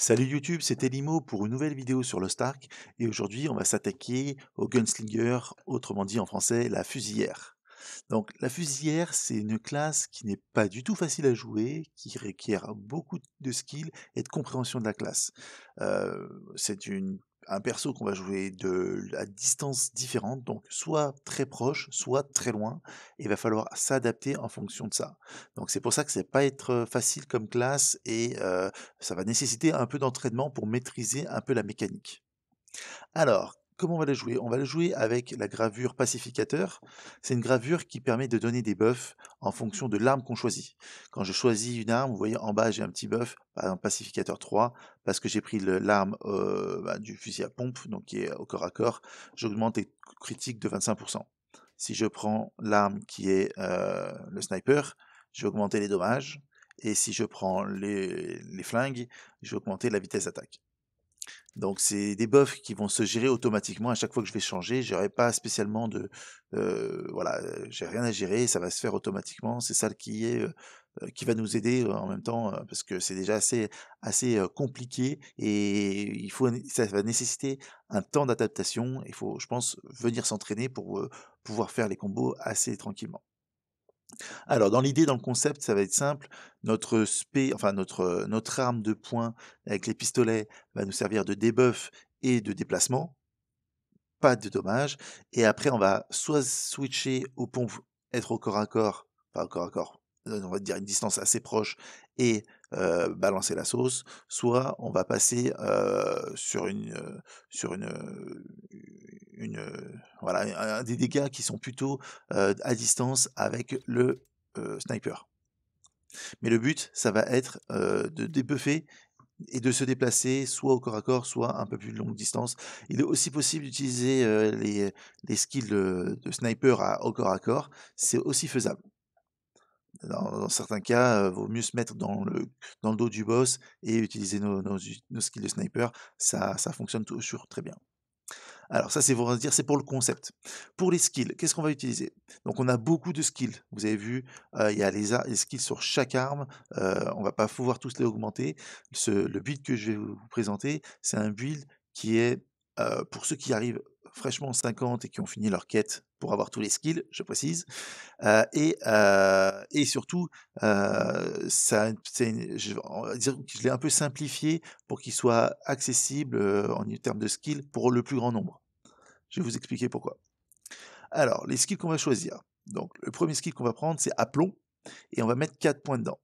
Salut YouTube, c'était Limo pour une nouvelle vidéo sur le Stark et aujourd'hui on va s'attaquer au Gunslinger, autrement dit en français la fusillère. Donc la fusillère c'est une classe qui n'est pas du tout facile à jouer, qui requiert beaucoup de skill et de compréhension de la classe. Euh, c'est une un perso qu'on va jouer de, à distance différente, donc soit très proche, soit très loin, et il va falloir s'adapter en fonction de ça. Donc c'est pour ça que c'est pas être euh, facile comme classe et euh, ça va nécessiter un peu d'entraînement pour maîtriser un peu la mécanique. Alors, Comment on va le jouer On va le jouer avec la gravure pacificateur. C'est une gravure qui permet de donner des buffs en fonction de l'arme qu'on choisit. Quand je choisis une arme, vous voyez en bas j'ai un petit buff, par exemple pacificateur 3, parce que j'ai pris l'arme euh, bah, du fusil à pompe, donc qui est au corps à corps, j'augmente les critiques de 25%. Si je prends l'arme qui est euh, le sniper, j'ai augmenté les dommages. Et si je prends les, flingues, j'ai augmenté la vitesse d'attaque. Donc c'est des buffs qui vont se gérer automatiquement à chaque fois que je vais changer. J'aurai pas spécialement de euh, voilà, euh, j'ai rien à gérer, ça va se faire automatiquement. C'est ça qui est euh, qui va nous aider en même temps parce que c'est déjà assez assez compliqué et il faut ça va nécessiter un temps d'adaptation. Il faut je pense venir s'entraîner pour pouvoir faire les combos assez tranquillement. Alors, dans l'idée, dans le concept, ça va être simple. Notre notre, euh, notre arme de poing avec les pistolets va nous servir de débuff et de déplacement. Pas de dommages. Et après, on va soit switcher au pompe, être au corps à corps, pas au corps à corps, euh, on va dire une distance assez proche et euh, balancer la sauce, soit on va passer euh, sur une sur une une voilà des dégâts qui sont plutôt à distance avec le sniper. Mais le but, ça va être de débuffer et de se déplacer soit au corps à corps, soit un peu plus de longue distance. Il est aussi possible d'utiliser les, skills de, de sniper à, au corps à corps, c'est aussi faisable dans, certains cas, il euh, vaut mieux se mettre dans le, dans le dos du boss et utiliser nos, nos, skills de sniper. Ça, ça fonctionne toujours très bien. Alors ça, c'est pour dire, c'est pour le concept. Pour les skills, qu'est-ce qu'on va utiliser Donc on a beaucoup de skills. Vous avez vu, euh, il y a les, skills sur chaque arme. on euh, on va pas pouvoir tous les augmenter. Ce, le build que je vais vous présenter, c'est un build qui est pour ceux qui arrivent fraîchement 50 et qui ont fini leur quête pour avoir tous les skills, je précise. Euh, et, euh, et surtout, euh, ça, je, je l'ai un peu simplifié pour qu'il soit accessible en termes de skills pour le plus grand nombre. Je vais vous expliquer pourquoi. Alors, les skills qu'on va choisir. Donc, le premier skill qu'on va prendre, c'est aplomb, et on va mettre 4 points dedans.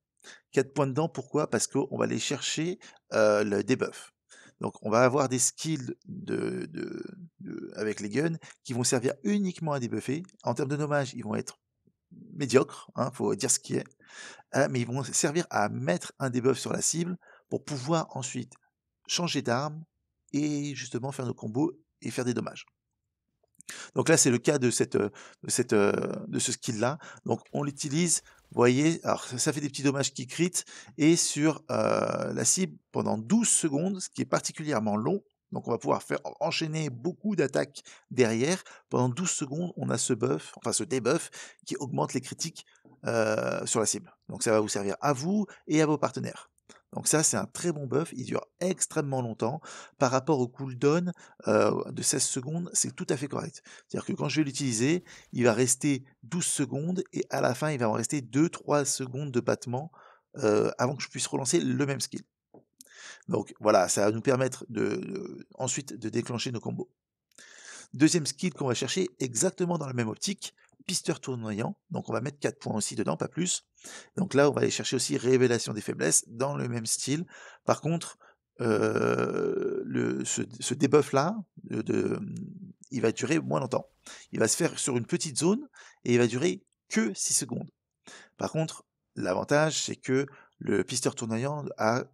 4 points dedans, pourquoi Parce qu'on va aller chercher le debuff. Donc on va avoir des skills avec les guns qui vont servir uniquement à débuffer. En termes de dommages, ils vont être médiocres, il hein, faut dire ce qui est, hein, mais ils vont servir à mettre un debuff sur la cible pour pouvoir ensuite changer d'arme et justement faire nos combos et faire des dommages. Donc là, c'est le cas de, euh, euh, de, ce skill-là. Donc on l'utilise, vous voyez, alors ça fait des petits dommages qui critent, et sur euh, la cible pendant 12 secondes, ce qui est particulièrement long. Donc on va pouvoir faire enchaîner beaucoup d'attaques derrière. Pendant 12 secondes, on a ce buff, enfin ce debuff, qui augmente les critiques sur la cible. Donc ça va vous servir à vous et à vos partenaires. Donc ça, c'est un très bon buff, il dure extrêmement longtemps. Par rapport au cooldown euh, de 16 secondes, c'est tout à fait correct. C'est-à-dire que quand je vais l'utiliser, il va rester 12 secondes et à la fin, il va en rester 2-3 secondes de battement euh, avant que je puisse relancer le même skill. Donc voilà, ça va nous permettre de ensuite de déclencher nos combos. Deuxième skill qu'on va chercher exactement dans la même optique, pisteur tournoyant, donc on va mettre 4 points aussi dedans, pas plus. Donc là, on va aller chercher aussi révélation des faiblesses dans le même style. Par contre, euh, ce, ce debuff-là, il va durer moins longtemps. Il va se faire sur une petite zone et il va durer que 6 secondes. Par contre, l'avantage, c'est que le pisteur tournoyant a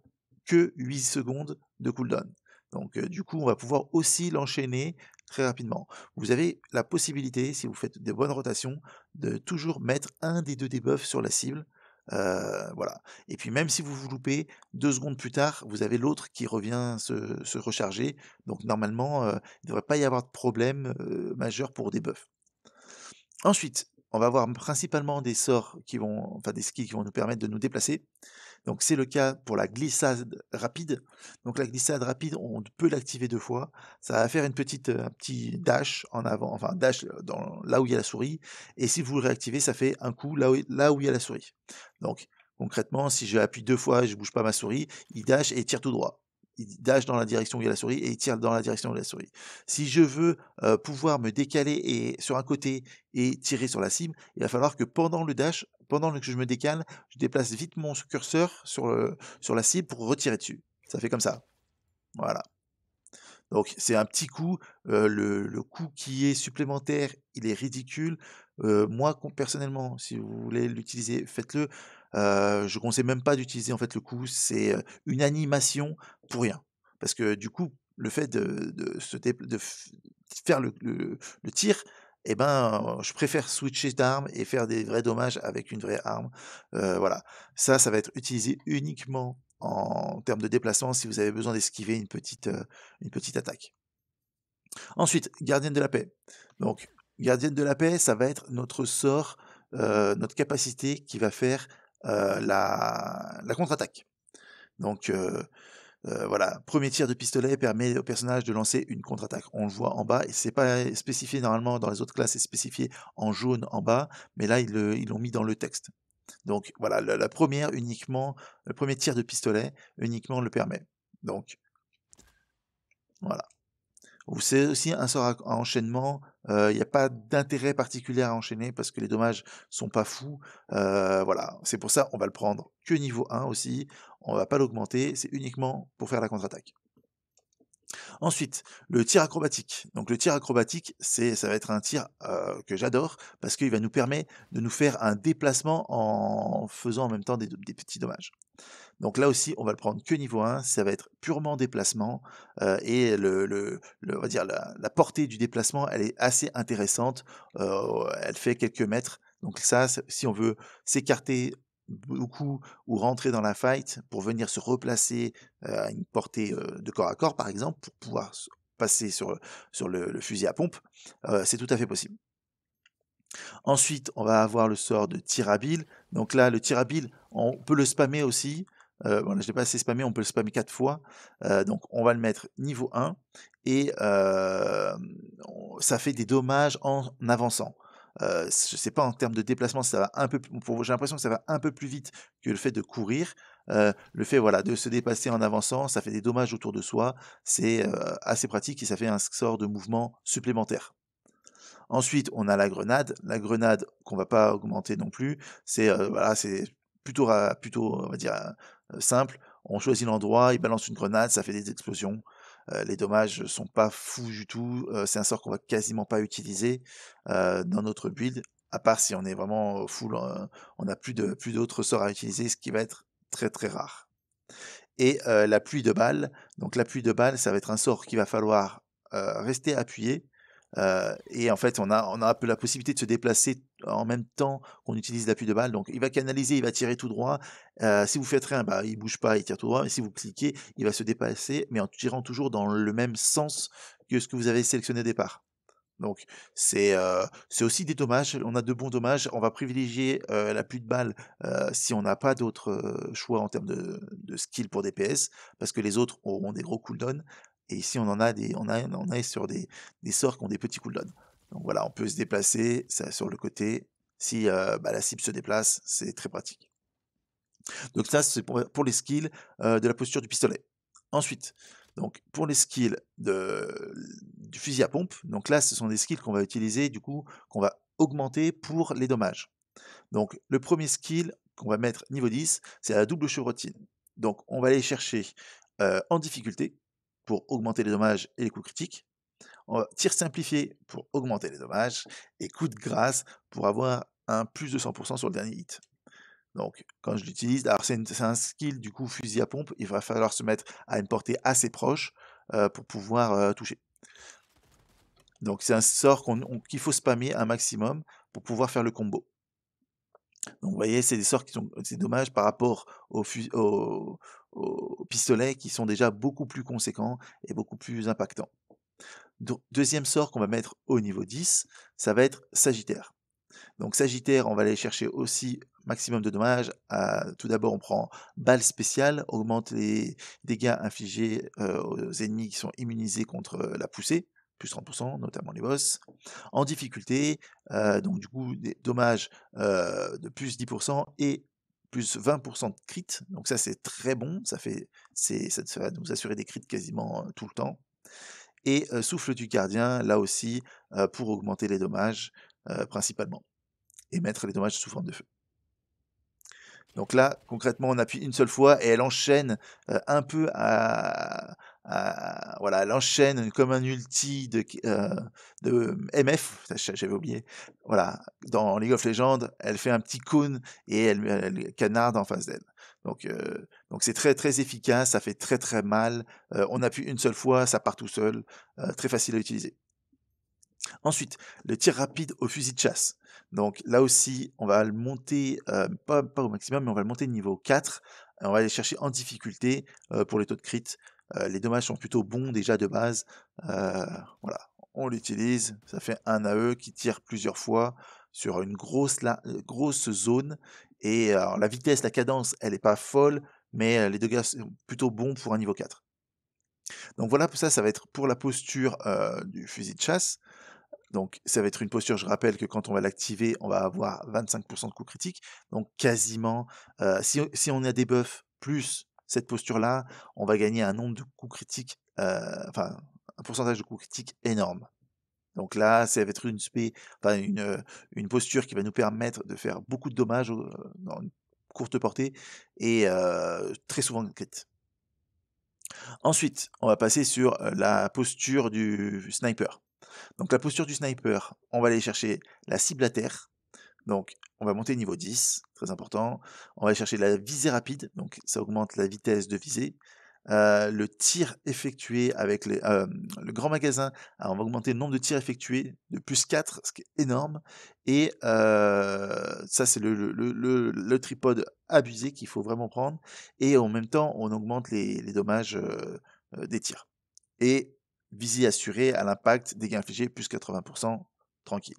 que 8 secondes de cooldown. Donc du coup, on va pouvoir aussi l'enchaîner très rapidement. Vous avez la possibilité, si vous faites des bonnes rotations, de toujours mettre un des deux debuffs sur la cible. voilà. Et puis même si vous vous loupez, deux secondes plus tard, vous avez l'autre qui revient se, recharger. Donc normalement, il ne devrait pas y avoir de problème majeur pour des Ensuite, on va avoir principalement des sorts qui vont, enfin des skis qui vont nous permettre de nous déplacer. Donc c'est le cas pour la glissade rapide. Donc la glissade rapide, on peut l'activer deux fois. Ça va faire une petite, euh, un petit dash en avant, enfin dash euh, dans, là où il y a la souris. Et si vous le réactivez, ça fait un coup là où, là où il y a la souris. Donc concrètement, si j'appuie deux fois et je bouge pas ma souris, il dash et il tire tout droit il dash dans la direction où il y a la souris et il tire dans la direction où il y a la souris. Si je veux euh, pouvoir me décaler et, sur un côté et tirer sur la cible, il va falloir que pendant le dash, pendant que je me décale, je déplace vite mon curseur sur, le, sur la cible pour retirer dessus. Ça fait comme ça. Voilà. Donc c'est un petit coup, euh, le, le coup qui est supplémentaire, il est ridicule. Euh, moi personnellement, si vous voulez l'utiliser, faites-le. Euh, je conseille même pas d'utiliser en fait le coup, c'est euh, une animation pour rien. Parce que du coup, le fait de, de, se de faire le, le tir, ben, je préfère switcher d'arme et faire des vrais dommages avec une vraie arme. voilà. Ça, ça va être utilisé uniquement en termes de déplacement si vous avez besoin d'esquiver une petite, une petite attaque. Ensuite, gardienne de la paix. Donc, gardienne de la paix, ça va être notre sort, notre capacité qui va faire la, la contre-attaque. Donc, euh, voilà, premier tir de pistolet permet au personnage de lancer une contre-attaque. On le voit en bas, et c'est pas spécifié normalement dans les autres classes, c'est spécifié en jaune en bas, mais là ils l'ont mis dans le texte. Donc voilà, la, première uniquement, le premier tir de pistolet uniquement le permet. Donc voilà. C'est aussi un sort à enchaînement il n'y a pas d'intérêt particulier à enchaîner parce que les dommages sont pas fous. voilà, c'est pour ça on va le prendre que niveau 1 aussi. On va pas l'augmenter, c'est uniquement pour faire la contre-attaque. Ensuite, le tir acrobatique. Donc le tir acrobatique, c'est ça va être un tir euh, que j'adore parce qu'il va nous permettre de nous faire un déplacement en faisant en même temps des, petits dommages. Donc là aussi, on va le prendre que niveau 1, ça va être purement déplacement euh, et le, va dire la, portée du déplacement, elle est assez intéressante. Euh, elle fait quelques mètres. Donc ça, si on veut s'écarter beaucoup ou rentrer dans la fight pour venir se replacer à une portée de corps à corps, par exemple, pour pouvoir passer sur, le, fusil à pompe, c'est tout à fait possible. Ensuite, on va avoir le sort de tirabile. Donc là, le tirabile, on peut le spammer aussi. je ne l'ai pas assez spammé, on peut le spammer 4 fois. donc on va le mettre niveau 1 et ça fait des dommages en avançant euh, je sais pas en termes de déplacement, ça va un peu, j'ai l'impression que ça va un peu plus vite que le fait de courir. Euh, le fait voilà de se dépasser en avançant, ça fait des dommages autour de soi, c'est euh, assez pratique et ça fait un sort de mouvement supplémentaire. Ensuite, on a la grenade. La grenade qu'on va pas augmenter non plus, c'est euh, voilà, c'est plutôt plutôt on va dire simple. On choisit l'endroit, il balance une grenade, ça fait des explosions les dommages sont pas fous du tout. c'est un sort qu'on va quasiment pas utiliser dans notre build, à part si on est vraiment full, on n'a plus de plus d'autres sorts à utiliser, ce qui va être très très rare. Et la pluie de balles, donc la pluie de balles, ça va être un sort qu'il va falloir rester appuyé euh, et en fait, on a, on a la possibilité de se déplacer en même temps qu'on utilise l'appui de balle. Donc, il va canaliser, il va tirer tout droit. Euh, si vous faites rien, bah, il bouge pas, il tire tout droit. Mais si vous cliquez, il va se déplacer, mais en tirant toujours dans le même sens que ce que vous avez sélectionné au départ. Donc c'est euh, aussi des dommages, on a de bons dommages, on va privilégier euh, la pluie de balle si on n'a pas d'autres choix en termes de, de, skill pour DPS, parce que les autres auront des gros cooldowns. Et ici, on en a des, on a, sur des, sorts qui ont des petits cooldowns. Donc voilà, on peut se déplacer sur le côté. Si euh, bah, la cible se déplace, c'est très pratique. Donc ça, c'est pour, les skills euh, de la posture du pistolet. Ensuite, donc pour les skills du fusil à pompe, donc là, ce sont des skills qu'on va utiliser, du coup, qu'on va augmenter pour les dommages. Donc le premier skill qu'on va mettre niveau 10, c'est la double chevrotine. Donc on va aller chercher euh, en difficulté pour augmenter les dommages et les coûts critiques, tir simplifié pour augmenter les dommages, et coup de grâce pour avoir un plus de 100% sur le dernier hit. Donc, quand je l'utilise, alors c'est un skill du coup fusil à pompe, il va falloir se mettre à une portée assez proche euh, pour pouvoir euh, toucher. Donc c'est un sort qu'il faut spammer un maximum pour pouvoir faire le combo. Donc vous voyez, c'est des sorts qui sont, c'est dommage par rapport aux, pistolets qui sont déjà beaucoup plus conséquents et beaucoup plus impactants. deuxième sort qu'on va mettre au niveau 10, ça va être Sagittaire. Donc Sagittaire, on va aller chercher aussi maximum de dommages. Ah, tout d'abord, on prend balle spéciale, augmente les dégâts infligés euh, aux ennemis qui sont immunisés contre euh, la poussée plus 30%, notamment les boss, en difficulté, euh, donc du coup des dommages euh, de plus 10% et plus 20% de crit, donc ça c'est très bon, ça, fait, c'est ça, va nous assurer des crits quasiment euh, tout le temps. Et souffle du gardien, là aussi, pour augmenter les dommages principalement, et mettre les dommages sous forme de feu. Donc là, concrètement, on appuie une seule fois et elle enchaîne un peu à, voilà, elle enchaîne comme un ulti de, euh, de MF, j'avais oublié. Voilà, dans League of Legends, elle fait un petit coon et elle, canarde en face d'elle. Donc, euh, donc c'est très très efficace, ça fait très très mal. on euh, on appuie une seule fois, ça part tout seul, très facile à utiliser. Ensuite, le tir rapide au fusil de chasse. Donc là aussi, on va le monter, pas, pas, au maximum, mais on va le monter niveau 4. On va aller chercher en difficulté pour les taux de crit. Euh, les dommages sont plutôt bons déjà de base. Euh, voilà, on l'utilise, ça fait un AE qui tire plusieurs fois sur une grosse, zone. Et euh, la vitesse, la cadence, elle n'est pas folle, mais les dégâts sont plutôt bons pour un niveau 4. Donc voilà, ça, ça va être pour la posture du fusil de chasse. Donc ça va être une posture, je rappelle que quand on va l'activer, on va avoir 25% de coups critiques. Donc quasiment, si, si, on a des buffs plus cette posture-là, on va gagner un nombre de coups critiques, euh, enfin, un pourcentage de coups critiques énorme. Donc là, ça va être une, euh, une, posture qui va nous permettre de faire beaucoup de dommages euh, dans une courte portée et très souvent crit. Ensuite, on va passer sur la posture du sniper. Donc la posture du sniper, on va aller chercher la cible à terre, donc, on va monter niveau 10, très important. On va chercher la visée rapide, donc ça augmente la vitesse de visée. Euh, le tir effectué avec euh, le grand magasin, on va augmenter le nombre de tirs effectués de plus 4, ce qui est énorme. Et euh, ça, c'est le, tripode abusé qu'il faut vraiment prendre. Et en même temps, on augmente les, les dommages des tirs. Et visée assurée à l'impact, dégâts infligés, plus 80%, tranquille.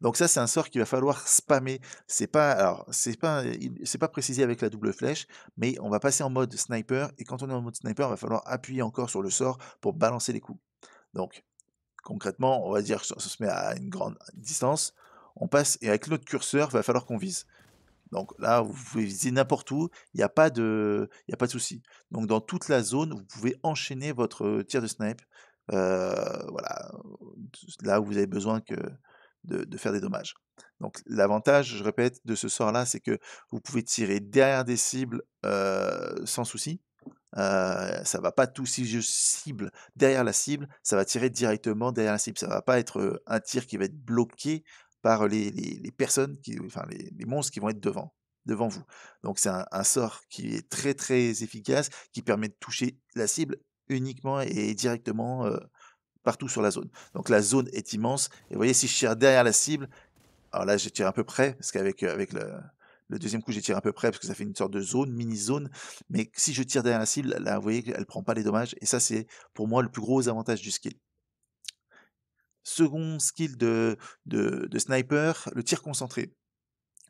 Donc ça, c'est un sort qu'il va falloir spammer. C'est pas, alors c'est pas, précisé avec la double flèche, mais on va passer en mode sniper et quand on est en mode sniper, il va falloir appuyer encore sur le sort pour balancer les coups. Donc concrètement, on va dire que ça se met à une grande distance. On passe et avec notre curseur, il va falloir qu'on vise. Donc là, vous pouvez viser n'importe où, il n'y a pas de, il a pas de souci. Donc dans toute la zone, vous pouvez enchaîner votre tir de snipe. Euh, voilà, là où vous avez besoin que de, faire des dommages. Donc l'avantage, je répète, de ce sort-là, c'est que vous pouvez tirer derrière des cibles euh, sans souci. Euh, ça va pas tout si je cible derrière la cible, ça va tirer directement derrière la cible. Ça va pas être euh, un tir qui va être bloqué par les, personnes, qui, enfin les, monstres qui vont être devant, devant vous. Donc c'est un, sort qui est très très efficace, qui permet de toucher la cible uniquement et directement euh, partout sur la zone. Donc la zone est immense. Et vous voyez, si je tire derrière la cible, alors là, je tire à peu près, parce qu'avec euh, avec le, deuxième coup, j'ai tiré à peu près parce que ça fait une sorte de zone, mini-zone. Mais si je tire derrière la cible, là, vous voyez qu'elle prend pas les dommages. Et ça, c'est pour moi le plus gros avantage du skill. Second skill de, de, sniper, le tir concentré.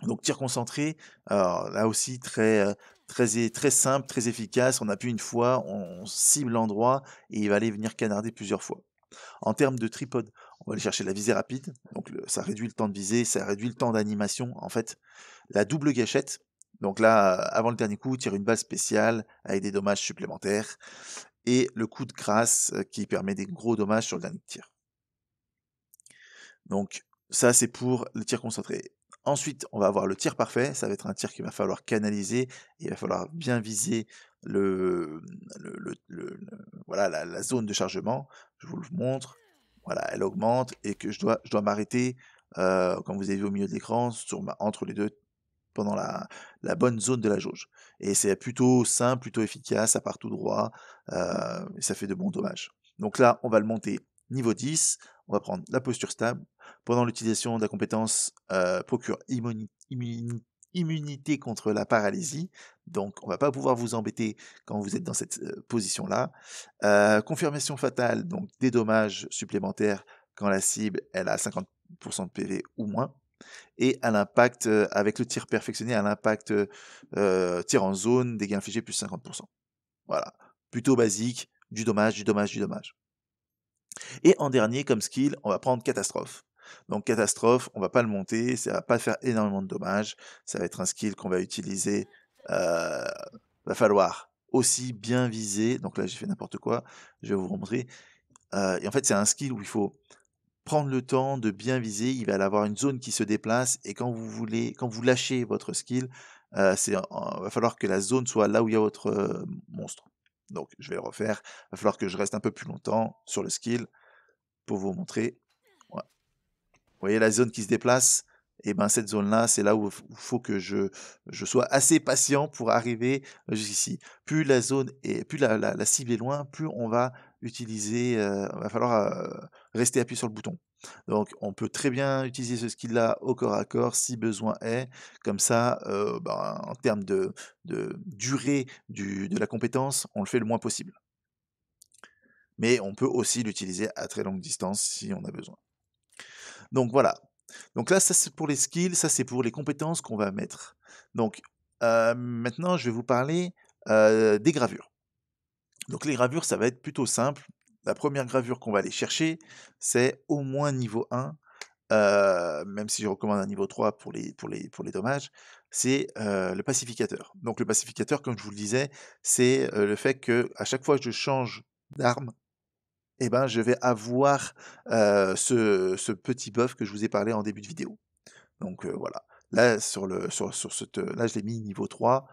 Donc tir concentré, alors là aussi très euh, très très simple, très efficace. On appuie une fois, on cible l'endroit et il va aller venir canarder plusieurs fois. En termes de tripode, on va aller chercher la visée rapide, donc ça réduit le temps de visée, ça réduit le temps d'animation. En fait, la double gâchette, donc là, avant le dernier coup, tire une balle spéciale avec des dommages supplémentaires, et le coup de grâce euh, qui permet des gros dommages sur le dernier tir. Donc ça, c'est pour le tir concentré. Ensuite, on va avoir le tir parfait. Ça va être un tir qu'il va falloir canaliser. Il va falloir bien viser la, zone de chargement je vous le montre, voilà, elle augmente et que je dois, je dois m'arrêter, euh, comme vous avez vu au milieu de l'écran, entre les deux, pendant la, la, bonne zone de la jauge. Et c'est plutôt simple, plutôt efficace, ça part tout droit, euh, et ça fait de bons dommages. Donc là, on va le monter niveau 10, on va prendre la posture stable. Pendant l'utilisation de la compétence euh, procure immunité immunité contre la paralysie. Donc, on va pas pouvoir vous embêter quand vous êtes dans cette position-là. confirmation fatale, donc des dommages supplémentaires quand la cible elle a 50% de PV ou moins. Et à l'impact, avec le tir perfectionné, à l'impact tir en zone, dégâts infligés plus 50%. Voilà. Plutôt basique, du dommage, du dommage, du dommage. Et en dernier, comme skill, on va prendre catastrophe. Donc catastrophe, on va pas le monter, ça va pas faire énormément de dommages, ça va être un skill qu'on va utiliser, euh, va falloir aussi bien viser, donc là j'ai fait n'importe quoi, je vais vous montrer, euh, et en fait c'est un skill où il faut prendre le temps de bien viser, il va y avoir une zone qui se déplace, et quand vous voulez, quand vous lâchez votre skill, euh, va falloir que la zone soit là où il y a votre euh, monstre. Donc je vais le refaire, il va falloir que je reste un peu plus longtemps sur le skill pour vous montrer voyez la zone qui se déplace et eh ben cette zone là c'est là où il faut que je, je sois assez patient pour arriver jusqu'ici plus la zone et plus la, la, cible est loin plus on va utiliser euh, va falloir euh, rester appuyé sur le bouton donc on peut très bien utiliser ce skill là au corps à corps si besoin est comme ça euh, ben, en termes de, durée de la compétence on le fait le moins possible mais on peut aussi l'utiliser à très longue distance si on a besoin donc voilà. Donc là, ça c'est pour les skills, ça c'est pour les compétences qu'on va mettre. Donc euh, maintenant, je vais vous parler euh, des gravures. Donc les gravures, ça va être plutôt simple. La première gravure qu'on va aller chercher, c'est au moins niveau 1, euh, même si je recommande un niveau 3 pour les, pour les, pour les dommages, c'est le pacificateur. Donc le pacificateur, comme je vous le disais, c'est le fait que à chaque fois que je change d'arme, eh ben, je vais avoir ce, petit buff que je vous ai parlé en début de vidéo. Donc voilà, là, sur le, sur, là je l'ai mis niveau 3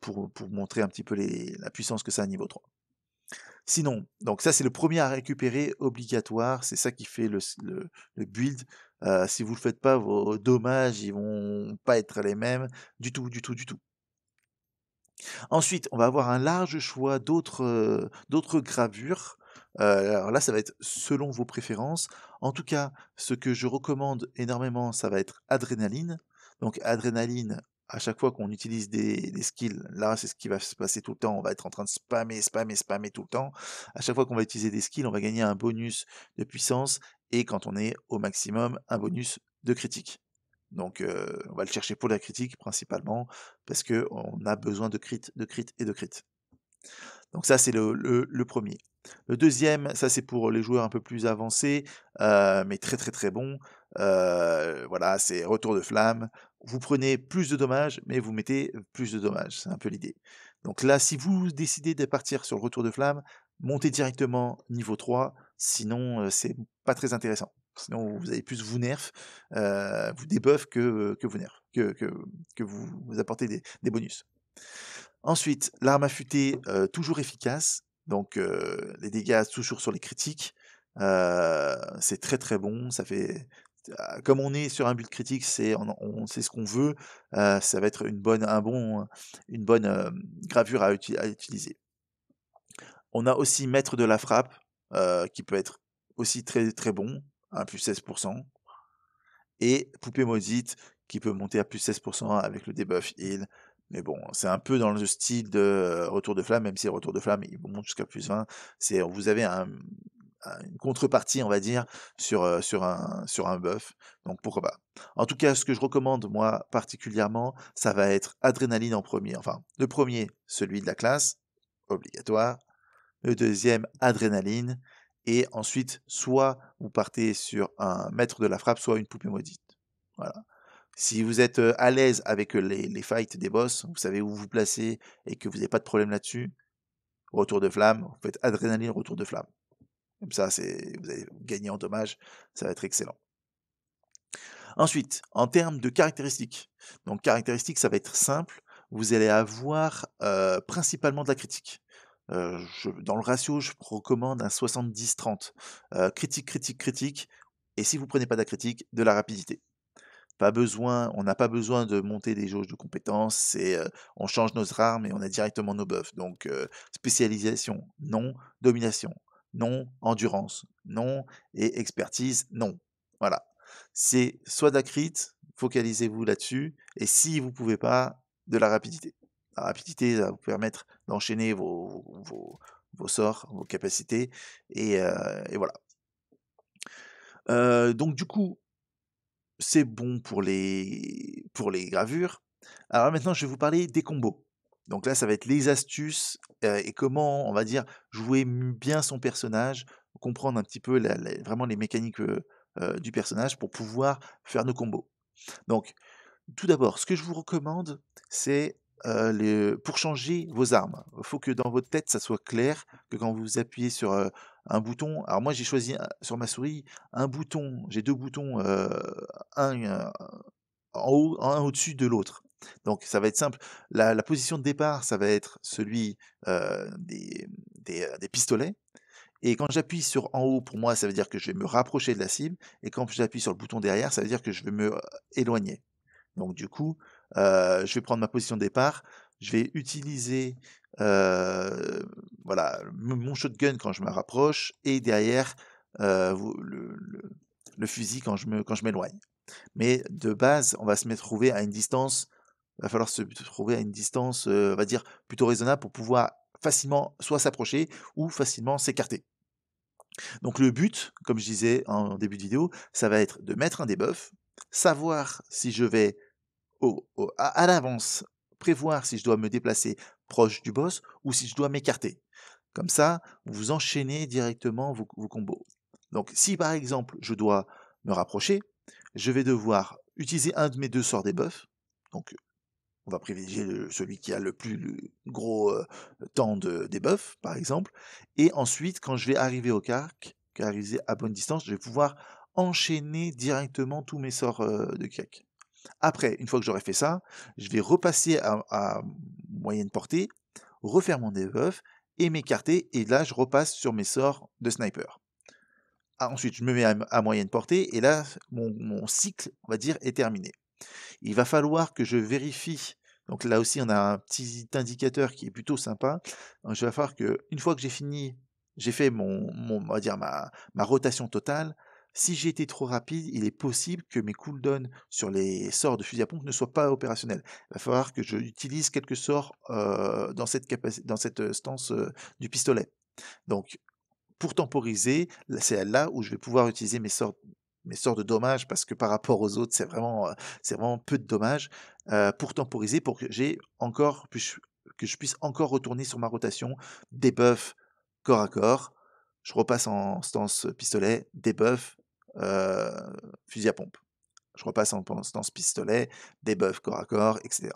pour, montrer un petit peu la puissance que ça à niveau 3. Sinon, donc ça c'est le premier à récupérer obligatoire, c'est ça qui fait le, build. si vous ne le faites pas, vos dommages ils vont pas être les mêmes du tout, du tout, du tout. Ensuite, on va avoir un large choix d'autres gravures euh, alors là, ça va être selon vos préférences. En tout cas, ce que je recommande énormément, ça va être adrénaline. Donc adrénaline, à chaque fois qu'on utilise des, skills, là c'est ce qui va se passer tout le temps, on va être en train de spammer, spammer, spammer tout le temps. À chaque fois qu'on va utiliser des skills, on va gagner un bonus de puissance et quand on est au maximum, un bonus de critique. Donc euh, on va le chercher pour la critique principalement parce qu'on a besoin de crit, de crit et de crit. Donc ça, c'est le, premier. Le deuxième, ça c'est pour les joueurs un peu plus avancés, euh, mais très très très bons. Euh, voilà, c'est retour de flamme. Vous prenez plus de dommages, mais vous mettez plus de dommages. C'est un peu l'idée. Donc là, si vous décidez de partir sur le retour de flamme, montez directement niveau 3, sinon euh, c'est pas très intéressant. Sinon, vous avez plus vous nerf, vous débuff que, vous nerf, que, que, vous, apportez des, des bonus. Ensuite, l'arme affûtée, euh, toujours efficace. Donc, euh, les dégâts toujours sur les critiques. Euh, c'est très très bon. Ça fait. Ah, comme on est sur un build critique, c'est on, sait ce qu'on veut. ça va être une bonne, un bon, une bonne gravure à, à, utiliser. On a aussi maître de la frappe, qui peut être aussi très très bon, à plus 16%. Et poupée maudite, qui peut monter à plus 16% avec le debuff heal mais bon, c'est un peu dans le style de euh, Retour de Flamme, même si Retour de Flamme, il monte jusqu'à plus 20. vous avez une contrepartie, on va dire, sur, euh, sur un, sur un buff. Donc pourquoi pas. En tout cas, ce que je recommande, moi, particulièrement, ça va être Adrénaline en premier. Enfin, le premier, celui de la classe, obligatoire. Le deuxième, Adrénaline. Et ensuite, soit vous partez sur un maître de la frappe, soit une poupée maudite. Voilà. Si vous êtes à l'aise avec les, fights des boss, vous savez où vous placez et que vous n'avez pas de problème là-dessus, retour de flamme, vous faites adrénaline, retour de flamme. Comme ça, c'est, vous allez gagner en dommage, ça va être excellent. Ensuite, en termes de caractéristiques, donc caractéristiques, ça va être simple, vous allez avoir principalement de la critique. dans le ratio, je recommande un 70-30. critique, critique, critique. Et si vous ne prenez pas de la critique, de la rapidité. Pas besoin, on n'a pas besoin de monter des jauges de compétences. C'est, on change nos armes et on a directement nos buffs. Donc spécialisation, non. Domination, non. Endurance, non. Et expertise, non. Voilà. C'est soit d'acrite, focalisez-vous là-dessus. Et si vous ne pouvez pas, de la rapidité. La rapidité va vous permettre d'enchaîner vos, vos, vos, sorts, vos capacités. Et, voilà. donc du coup, c'est bon pour les, pour les gravures. Alors maintenant, je vais vous parler des combos. Donc là, ça va être les astuces euh, et comment, on va dire, jouer bien son personnage, comprendre un petit peu vraiment les mécaniques euh, euh, du personnage pour pouvoir faire nos combos. Donc, tout d'abord, ce que je vous recommande, c'est euh, pour changer vos armes. Il faut que dans votre tête, ça soit clair, que quand vous appuyez sur euh, un bouton, alors moi j'ai choisi sur ma souris un bouton, j'ai deux boutons, euh, un en haut, un au-dessus de l'autre. Donc ça va être simple. La, position de départ, ça va être celui des, des pistolets. Et quand j'appuie sur en haut, pour moi, ça veut dire que je vais me rapprocher de la cible. Et quand j'appuie sur le bouton derrière, ça veut dire que je vais me éloigner. Donc du coup, euh, je vais prendre ma position de départ, je vais utiliser euh, voilà, mon shotgun quand je me rapproche et derrière euh, le, fusil quand je, me, quand je m'éloigne. Mais de base, on va se mettre trouver à une distance, va falloir se trouver à une distance, va dire, plutôt raisonnable pour pouvoir facilement soit s'approcher ou facilement s'écarter. Donc le but, comme je disais en début de vidéo, ça va être de mettre un debuff, savoir si je vais à, l'avance prévoir si je dois me déplacer proche du boss ou si je dois m'écarter. Comme ça, vous enchaînez directement vos, combos. Donc si par exemple je dois me rapprocher, je vais devoir utiliser un de mes deux sorts des buffs. Donc on va privilégier celui qui a le plus gros euh, temps de debuff, par exemple. Et ensuite, quand je vais arriver au carc, arriver à bonne distance, je vais pouvoir enchaîner directement tous mes sorts euh, de cac. Après, une fois que j'aurai fait ça, je vais repasser à, moyenne portée, refaire mon debuff et m'écarter, et là je repasse sur mes sorts de sniper. Ah, ensuite, je me mets à, moyenne portée, et là mon, cycle, on va dire, est terminé. Il va falloir que je vérifie. Donc là aussi, on a un petit indicateur qui est plutôt sympa. Je hein, vais falloir que, une fois que j'ai fini, j'ai fait mon, on ma rotation totale, si j'ai été trop rapide, il est possible que mes cooldowns sur les sorts de fusil à pompe ne soient pas opérationnels. Il va falloir que j'utilise quelques sorts euh, dans, cette dans cette euh, stance euh, du pistolet. Donc, pour temporiser, c'est là où je vais pouvoir utiliser mes sorts mes sorts de dommages parce que par rapport aux autres c'est vraiment c'est vraiment peu de dommages pour temporiser pour que encore que je puisse encore retourner sur ma rotation débuff corps à corps je repasse en stance pistolet débuff euh, fusil à pompe. Je repasse en ce pistolet, des corps à corps, etc.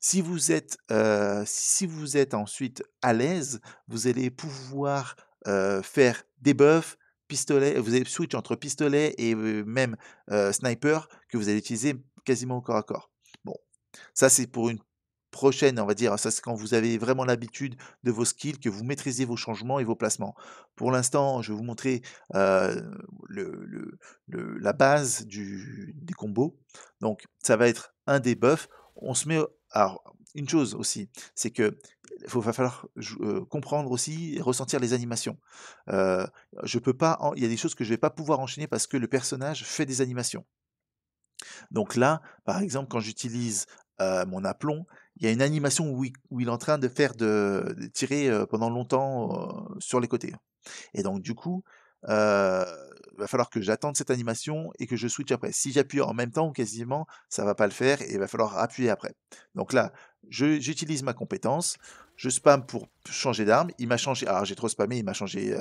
Si vous êtes, euh, si vous êtes ensuite à l'aise, vous allez pouvoir euh, faire des pistolet, vous allez switch entre pistolet et même sniper que vous allez utiliser quasiment au corps à corps. Bon, ça c'est pour une prochaine, on va dire, ça c'est quand vous avez vraiment l'habitude de vos skills, que vous maîtrisez vos changements et vos placements. Pour l'instant, je vais vous montrer la base du, des combos. Donc ça va être un des buffs. On se met... Alors, une chose aussi, c'est que il va falloir comprendre aussi et ressentir les animations. je peux pas, il y a des choses que je vais pas pouvoir enchaîner parce que le personnage fait des animations. Donc là, par exemple, quand j'utilise mon aplomb, il y a une animation où il, où il, est en train de faire de, tirer pendant longtemps sur les côtés. Hein. Et donc du coup, euh, va falloir que j'attende cette animation et que je switch après. Si j'appuie en même temps ou quasiment, ça va pas le faire et il va falloir appuyer après. Donc là, j'utilise ma compétence, je spam pour changer d'arme. Il m'a changé, alors j'ai trop spammé, il m'a changé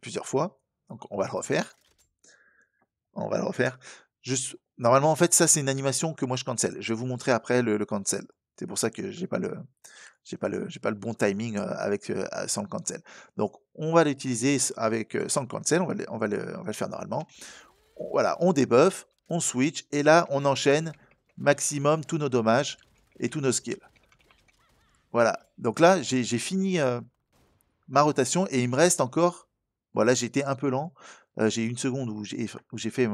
plusieurs fois. Donc on va le refaire. On va le refaire. Juste, normalement, en fait, ça c'est une animation que moi je cancel. Je vais vous montrer après le, le cancel. C'est pour ça que j'ai pas le, j'ai pas le, j'ai pas le bon timing euh, avec euh, sans le cancel. Donc on va l'utiliser avec euh, sans le cancel, on va le, on va le, faire normalement. Voilà, on débuffe, on switch et là on enchaîne maximum tous nos dommages et tous nos skills. Voilà, donc là j'ai fini ma rotation et il me reste encore, voilà j'étais un peu lent, j'ai eu une seconde où j'ai fait,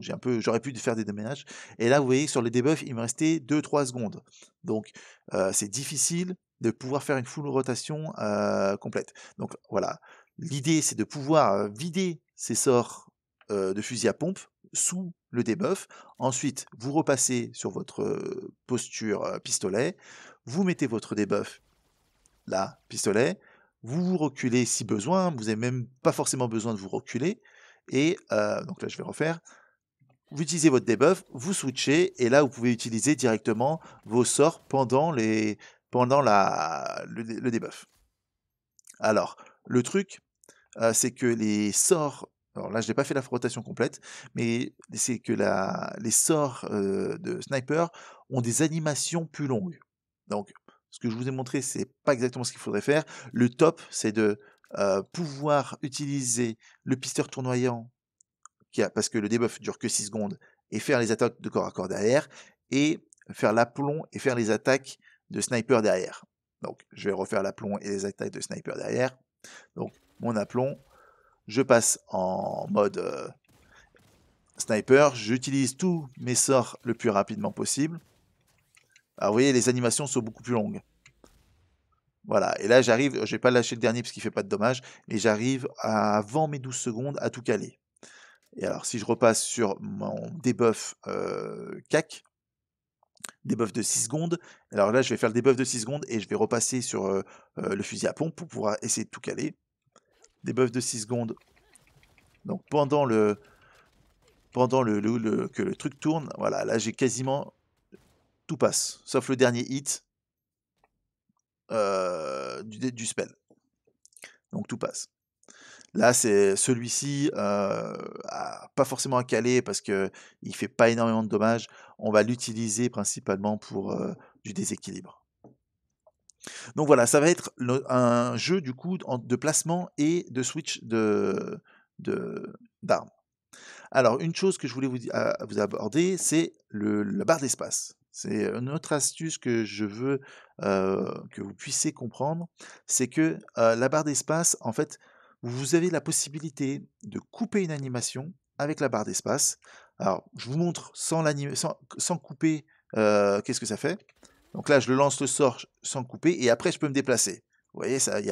j'ai un peu, j'aurais pu faire des déménages. Et là, vous voyez, sur le debuffs, il me restait 2-3 secondes. Donc, c'est difficile de pouvoir faire une full rotation complète. Donc, voilà. L'idée, c'est de pouvoir vider ces sorts de fusil à pompe sous le debuff. Ensuite, vous repassez sur votre posture pistolet. Vous mettez votre debuff là, pistolet vous vous reculez si besoin, vous n'avez même pas forcément besoin de vous reculer, et donc là, je vais refaire. Vous utilisez votre debuff, vous switchez, et là, vous pouvez utiliser directement vos sorts pendant, les, pendant la, le, débuff. debuff. Alors, le truc, c'est que les sorts alors là, je n'ai pas fait la rotation complète, mais c'est que la, les sorts de sniper ont des animations plus longues. Donc, ce que je vous ai montré, c'est pas exactement ce qu'il faudrait faire. Le top, c'est de euh, pouvoir utiliser le pisteur tournoyant, parce que le debuff dure que 6 secondes, et faire les attaques de corps à corps derrière, et faire l'aplomb et faire les attaques de sniper derrière. Donc je vais refaire l'aplomb et les attaques de sniper derrière. Donc mon aplomb, je passe en mode euh, sniper, j'utilise tous mes sorts le plus rapidement possible. Alors vous voyez, les animations sont beaucoup plus longues. Voilà. Et là, j'arrive, je vais pas lâcher le dernier parce qu'il fait pas de dommage, et j'arrive avant mes 12 secondes à tout caler. Et alors, si je repasse sur mon debuff euh, CAC, debuff de 6 secondes, alors là, je vais faire le debuff de 6 secondes et je vais repasser sur euh, euh, le fusil à pompe pour pouvoir essayer de tout caler. Debuff de 6 secondes. Donc, pendant le. Pendant le que le truc tourne, voilà, là j'ai quasiment tout passe, sauf le dernier hit euh, du, spell. Donc tout passe. Là, c'est celui-ci, euh, pas forcément à caler parce qu'il ne fait pas énormément de dommages. On va l'utiliser principalement pour euh, du déséquilibre. Donc voilà, ça va être un jeu du coup de placement et de switch de, d'armes. Alors, une chose que je voulais vous, vous aborder, c'est la barre d'espace. C'est une autre astuce que je veux que vous puissiez comprendre, c'est que la barre d'espace, en fait, vous avez la possibilité de couper une animation avec la barre d'espace. Alors, je vous montre sans, sans couper, qu'est-ce que ça fait. Donc là, je lance le sort sans couper, et après, je peux me déplacer. Vous voyez, il y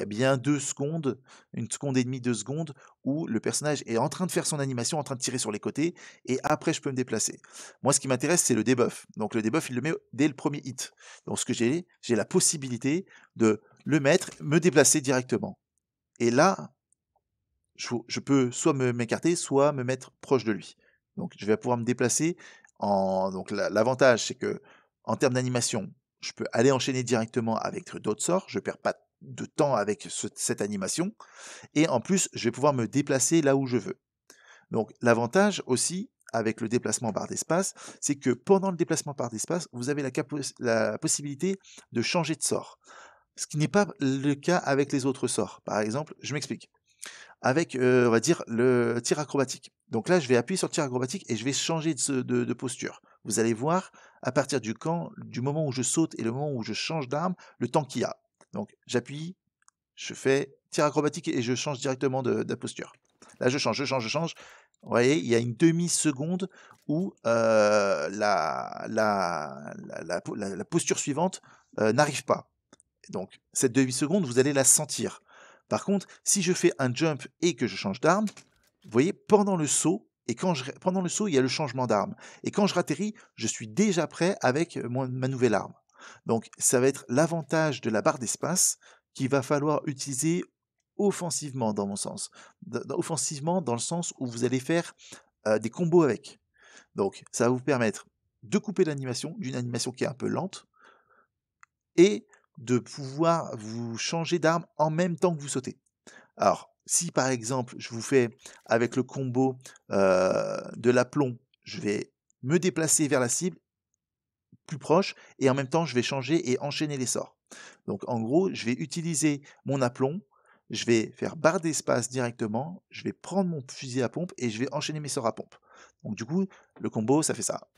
a, bien deux secondes, une seconde et demie, deux secondes, où le personnage est en train de faire son animation, en train de tirer sur les côtés, et après je peux me déplacer. Moi, ce qui m'intéresse, c'est le debuff. Donc le debuff, il le met dès le premier hit. Donc ce que j'ai, j'ai la possibilité de le mettre, me déplacer directement. Et là, je, peux soit me m'écarter, soit me mettre proche de lui. Donc je vais pouvoir me déplacer. En, donc l'avantage, c'est que en termes d'animation, je peux aller enchaîner directement avec d'autres sorts, je ne perds pas de temps avec cette animation, et en plus, je vais pouvoir me déplacer là où je veux. Donc l'avantage aussi avec le déplacement barre d'espace, c'est que pendant le déplacement par d'espace, vous avez la, possibilité de changer de sort. Ce qui n'est pas le cas avec les autres sorts. Par exemple, je m'explique avec, euh, on va dire, le tir acrobatique. Donc là, je vais appuyer sur le tir acrobatique et je vais changer de posture. Vous allez voir, à partir du camp, du moment où je saute et le moment où je change d'arme, le temps qu'il y a. Donc j'appuie, je fais tir acrobatique et je change directement de, posture. Là, je change, je change, je change. Vous voyez, il y a une demi-seconde où euh, la, posture suivante euh, n'arrive pas. Donc, cette demi-seconde, vous allez la sentir. Par contre, si je fais un jump et que je change d'arme, vous voyez, pendant le saut, et quand je, pendant le saut, il y a le changement d'arme. Et quand je ratterris, je suis déjà prêt avec ma nouvelle arme. Donc ça va être l'avantage de la barre d'espace qu'il va falloir utiliser offensivement dans mon sens. Offensivement dans le sens où vous allez faire des combos avec. Donc ça va vous permettre de couper l'animation, d'une animation qui est un peu lente, et de pouvoir vous changer d'arme en même temps que vous sautez. Alors, si par exemple je vous fais avec le combo euh, de l'aplomb, je vais me déplacer vers la cible plus proche et en même temps je vais changer et enchaîner les sorts. Donc en gros, je vais utiliser mon aplomb, je vais faire barre d'espace directement, je vais prendre mon fusil à pompe et je vais enchaîner mes sorts à pompe. Donc du coup, le combo ça fait ça.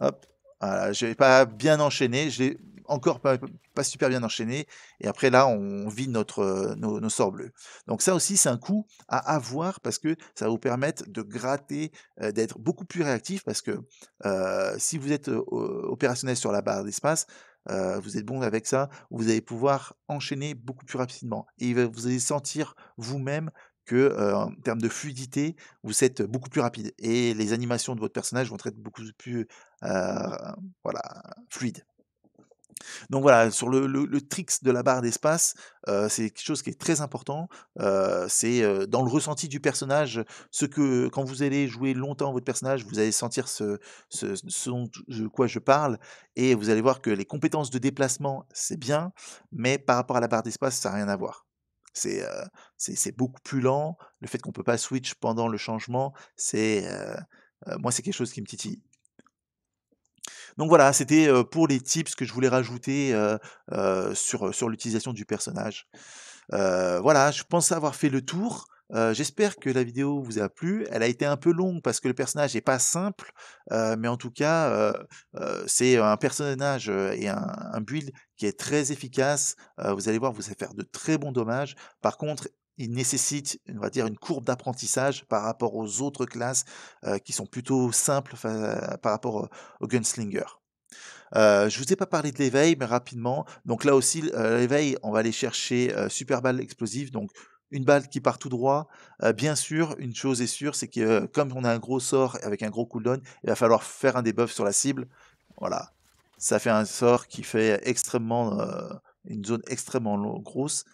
Hop, voilà, je n'ai pas bien enchaîné, je encore pas, super bien enchaîné, et après là, on vide notre, euh, nos, sorts bleus. Donc ça aussi, c'est un coup à avoir parce que ça va vous permettre de gratter, euh, d'être beaucoup plus réactif, parce que euh, si vous êtes opérationnel sur la barre d'espace, vous êtes bon avec ça, vous allez pouvoir enchaîner beaucoup plus rapidement, et vous allez sentir vous-même que en termes de fluidité, vous êtes beaucoup plus rapide et les animations de votre personnage vont être beaucoup plus voilà, fluides. Donc voilà, sur le, le, tricks de la barre d'espace, c'est quelque chose qui est très important. c'est dans le ressenti du personnage, ce que quand vous allez jouer longtemps votre personnage, vous allez sentir ce, ce, dont quoi je parle, et vous allez voir que les compétences de déplacement, c'est bien, mais par rapport à la barre d'espace, ça n'a rien à voir. C'est c'est beaucoup plus lent. Le fait qu'on ne peut pas switch pendant le changement, c'est moi c'est quelque chose qui me titille. Donc voilà, c'était pour les tips que je voulais rajouter sur, sur l'utilisation du personnage. voilà, je pense avoir fait le tour. j'espère que la vidéo vous a plu. Elle a été un peu longue parce que le personnage n'est pas simple, mais en tout cas, c'est un personnage et un, un build qui est très efficace. vous allez voir, vous allez faire de très bons dommages. Par contre, il nécessite, on va dire, une courbe d'apprentissage par rapport aux autres classes qui sont plutôt simples par rapport au, Gunslingers. gunslinger. Euh, je vous ai pas parlé de l'éveil, mais rapidement. Donc là aussi, l'éveil, on va aller chercher super balle explosive, donc une balle qui part tout droit. bien sûr, une chose est sûre, c'est que comme on a un gros sort avec un gros cooldown, il va falloir faire un debuff sur la cible. Voilà, ça fait un sort qui fait extrêmement une zone extrêmement grosse.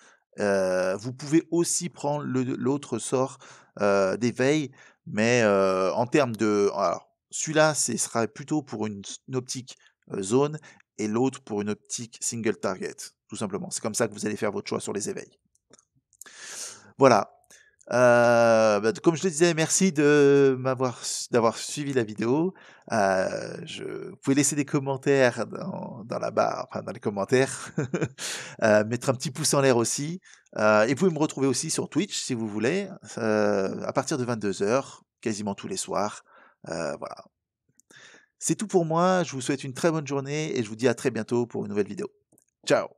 Euh, vous pouvez aussi prendre l'autre sort euh, d'éveil, mais euh, en termes de... Alors, celui-là, ce sera plutôt pour une optique zone et l'autre pour une optique single target, tout simplement. C'est comme ça que vous allez faire votre choix sur les éveils. Voilà, euh, bah, comme je le disais, merci de m'avoir d'avoir suivi la vidéo. Euh, je, vous pouvez laisser des commentaires dans, la barre, enfin dans les commentaires, euh, mettre un petit pouce en l'air aussi. Euh, et vous pouvez me retrouver aussi sur Twitch si vous voulez, à partir de 22h, quasiment tous les soirs. voilà. C'est tout pour moi. Je vous souhaite une très bonne journée et je vous dis à très bientôt pour une nouvelle vidéo. Ciao